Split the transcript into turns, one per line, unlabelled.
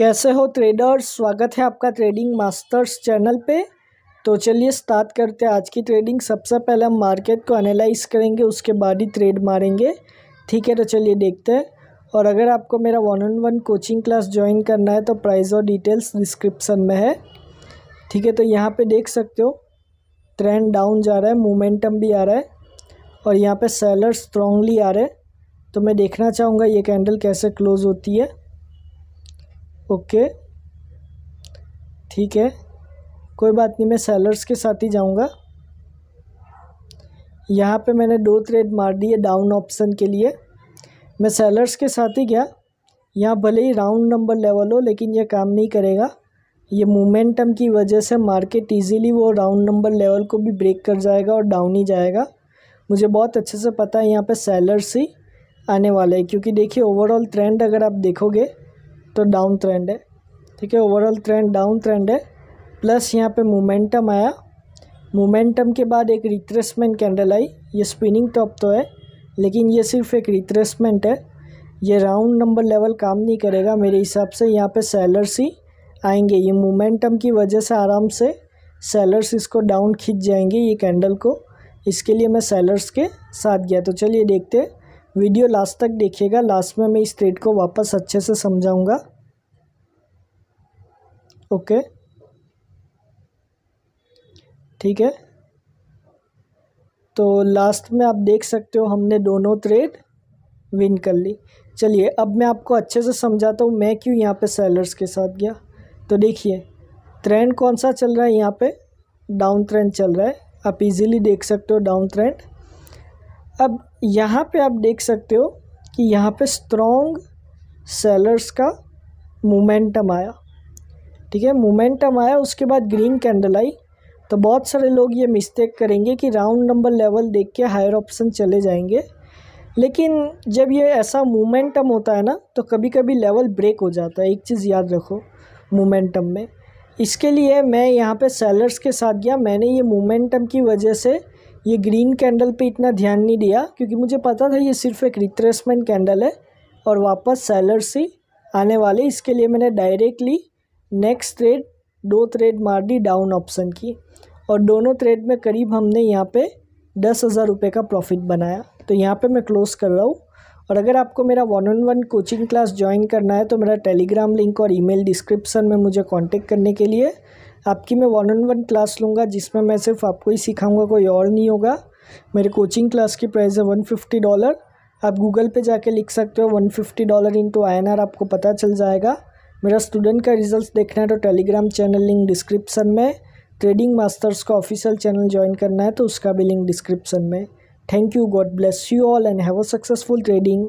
कैसे हो ट्रेडर्स स्वागत है आपका ट्रेडिंग मास्टर्स चैनल पे तो चलिए स्टार्ट करते हैं आज की ट्रेडिंग सबसे पहले हम मार्केट को एनालाइज करेंगे उसके बाद ही ट्रेड मारेंगे ठीक है तो चलिए देखते हैं और अगर आपको मेरा one on one coaching class join करना है तो प्राइस और डिटेल्स डिस्क्रिप्सन में है ठीक है तो यहाँ पर देख सकते हो ट्रेंड डाउन जा रहा है मोमेंटम भी आ रहा है और यहाँ पर सेलर स्ट्रांगली आ रहे हैं तो मैं देखना चाहूँगा ये कैंडल कैसे क्लोज होती है ओके ठीक है कोई बात नहीं मैं सेलर्स के साथ ही जाऊंगा यहाँ पे मैंने दो थ्रेड मार दिए डाउन ऑप्शन के लिए मैं सेलर्स के साथ ही गया यहाँ भले ही राउंड नंबर लेवल हो लेकिन यह काम नहीं करेगा ये मोमेंटम की वजह से मार्केट इजीली वो राउंड नंबर लेवल को भी ब्रेक कर जाएगा और डाउन ही जाएगा मुझे बहुत अच्छे से पता है यहाँ पर सेलर्स ही आने वाले हैं क्योंकि देखिए ओवरऑल ट्रेंड अगर आप देखोगे तो डाउन ट्रेंड है ठीक है ओवरऑल ट्रेंड डाउन ट्रेंड है प्लस यहाँ पे मोमेंटम आया मोमेंटम के बाद एक रिट्रेसमेंट कैंडल आई ये स्पिनिंग टॉप तो है लेकिन ये सिर्फ एक रिट्रेसमेंट है ये राउंड नंबर लेवल काम नहीं करेगा मेरे हिसाब से यहाँ पे सेलर्स ही आएंगे ये मोमेंटम की वजह से आराम से सेलर्स इसको डाउन खींच जाएंगे ये कैंडल को इसके लिए मैं सेलर्स के साथ गया तो चलिए देखते वीडियो लास्ट तक देखिएगा लास्ट में मैं इस ट्रेड को वापस अच्छे से समझाऊँगा ओके ठीक है तो लास्ट में आप देख सकते हो हमने दोनों ट्रेड विन कर ली चलिए अब मैं आपको अच्छे से समझाता हूँ मैं क्यों यहाँ पे सेलर्स के साथ गया तो देखिए ट्रेंड कौन सा चल रहा है यहाँ पे डाउन ट्रेंड चल रहा है आप इजीली देख सकते हो डाउन ट्रेंड अब यहाँ पे आप देख सकते हो कि यहाँ पे स्ट्रॉन्ग सेलर्स का मोमेंटम आया ठीक है मोमेंटम आया उसके बाद ग्रीन कैंडल आई तो बहुत सारे लोग ये मिस्टेक करेंगे कि राउंड नंबर लेवल देख के हायर ऑप्शन चले जाएंगे लेकिन जब ये ऐसा मोमेंटम होता है ना तो कभी कभी लेवल ब्रेक हो जाता है एक चीज़ याद रखो मोमेंटम में इसके लिए मैं यहाँ पे सेलर्स के साथ गया मैंने ये मोमेंटम की वजह से ये ग्रीन कैंडल पे इतना ध्यान नहीं दिया क्योंकि मुझे पता था ये सिर्फ एक रिट्रेसमेंट कैंडल है और वापस सेलर्स ही आने वाले इसके लिए मैंने डायरेक्टली नेक्स्ट थ्रेड दो थ्रेड मार दी डाउन ऑप्शन की और दोनों थ्रेड में करीब हमने यहाँ पे दस हज़ार रुपये का प्रॉफिट बनाया तो यहाँ पे मैं क्लोज़ कर रहा हूँ और अगर आपको मेरा one on one coaching class join करना है तो मेरा टेलीग्राम लिंक और ईमेल डिस्क्रिप्शन में मुझे कॉन्टेक्ट करने के लिए आपकी मैं वन ऑन वन क्लास लूँगा जिसमें मैं सिर्फ आपको ही सिखाऊँगा कोई और नहीं होगा मेरे कोचिंग क्लास की प्राइस है वन फिफ्टी डॉलर आप गूगल पे जाके लिख सकते हो one fifty dollar into I N R आपको पता चल जाएगा मेरा स्टूडेंट का रिजल्ट देखना है तो टेलीग्राम चैनल लिंक डिस्क्रिप्शन में ट्रेडिंग मास्टर्स का ऑफिशियल चैनल ज्वाइन करना है तो उसका भी लिंक डिस्क्रिप्शन में thank you god bless you all and have a successful trading